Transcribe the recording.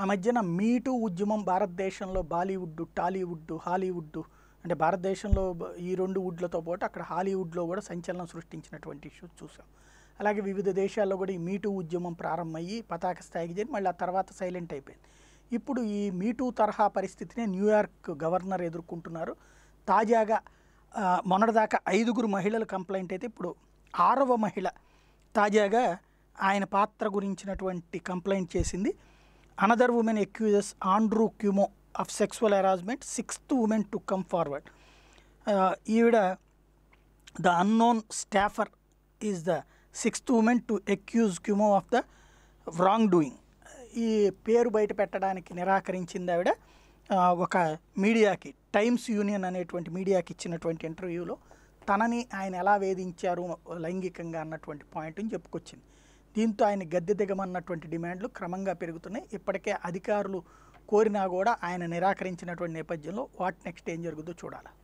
ఆ మధ్యన మీటూ ఉద్యమం భారతదేశంలో బాలీవుడ్ టాలీవుడ్ హాలీవుడ్ అంటే భారతదేశంలో ఈ రెండు వుడ్లతో పాటు అక్కడ హాలీవుడ్లో కూడా సంచలనం సృష్టించినటువంటి ఇష్యూస్ చూసాం అలాగే వివిధ దేశాల్లో కూడా ఈ మీటూ ఉద్యమం ప్రారంభమయ్యి పతాక స్థాయికి చేరి మళ్ళీ ఆ తర్వాత సైలెంట్ అయిపోయింది ఇప్పుడు ఈ మీటూ తరహా పరిస్థితిని న్యూయార్క్ గవర్నర్ ఎదుర్కొంటున్నారు తాజాగా మొన్నటిదాకా ఐదుగురు మహిళల కంప్లైంట్ అయితే ఇప్పుడు ఆరవ మహిళ తాజాగా ఆయన పాత్ర గురించినటువంటి కంప్లైంట్ చేసింది another woman accuses Andrew Cuomo of sexual harassment sixth woman to come forward ఈవిడ the unknown staffer is the sixth woman to accuse Cuomo of the wrongdoing ఈ పేరు బయట పెట్టడానికి నిరాకరించింది ఆవిడ ఒక మీడియాకి టైమ్స్ యూనియన్ అనేటువంటి మీడియాకి ఇచ్చినటువంటి ఇంటర్వ్యూలో తనని ఆయన ఎలా వేధించారు లైంగికంగా అన్నటువంటి పాయింట్ని చెప్పుకొచ్చింది దీంతో ఆయన గద్దె దిగమన్నటువంటి డిమాండ్లు క్రమంగా పెరుగుతున్నాయి ఇప్పటికే అధికారులు కోరినా కూడా ఆయన నిరాకరించినటువంటి నేపథ్యంలో వాట్ నెక్స్ట్ ఏం జరుగుతుందో చూడాలి